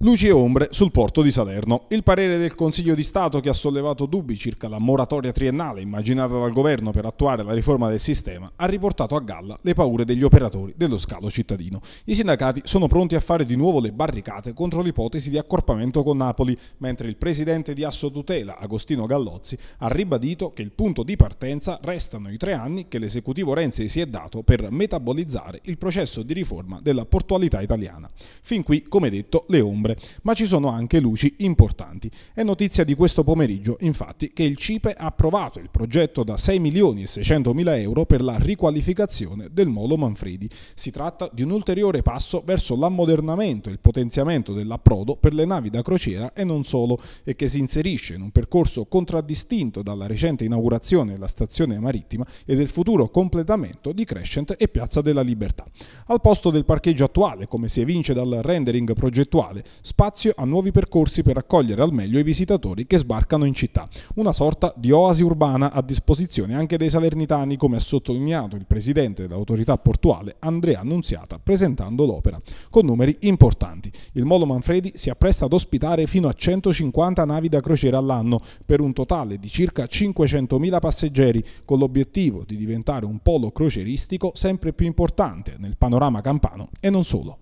Luci e ombre sul porto di Salerno. Il parere del Consiglio di Stato che ha sollevato dubbi circa la moratoria triennale immaginata dal governo per attuare la riforma del sistema ha riportato a galla le paure degli operatori dello scalo cittadino. I sindacati sono pronti a fare di nuovo le barricate contro l'ipotesi di accorpamento con Napoli, mentre il presidente di Assotutela, Agostino Gallozzi, ha ribadito che il punto di partenza restano i tre anni che l'esecutivo Renzi si è dato per metabolizzare il processo di riforma della portualità italiana. Fin qui, come detto, le ombre ombre, ma ci sono anche luci importanti. È notizia di questo pomeriggio, infatti, che il CIPE ha approvato il progetto da 6 milioni e 600 mila euro per la riqualificazione del molo Manfredi. Si tratta di un ulteriore passo verso l'ammodernamento e il potenziamento dell'approdo per le navi da crociera e non solo, e che si inserisce in un percorso contraddistinto dalla recente inaugurazione della stazione marittima e del futuro completamento di Crescent e Piazza della Libertà. Al posto del parcheggio attuale, come si evince dal rendering progettuale, spazio a nuovi percorsi per accogliere al meglio i visitatori che sbarcano in città, una sorta di oasi urbana a disposizione anche dei salernitani, come ha sottolineato il presidente dell'autorità portuale Andrea Annunziata presentando l'opera, con numeri importanti. Il Molo Manfredi si appresta ad ospitare fino a 150 navi da crociera all'anno, per un totale di circa 500.000 passeggeri, con l'obiettivo di diventare un polo croceristico sempre più importante nel panorama campano e non solo.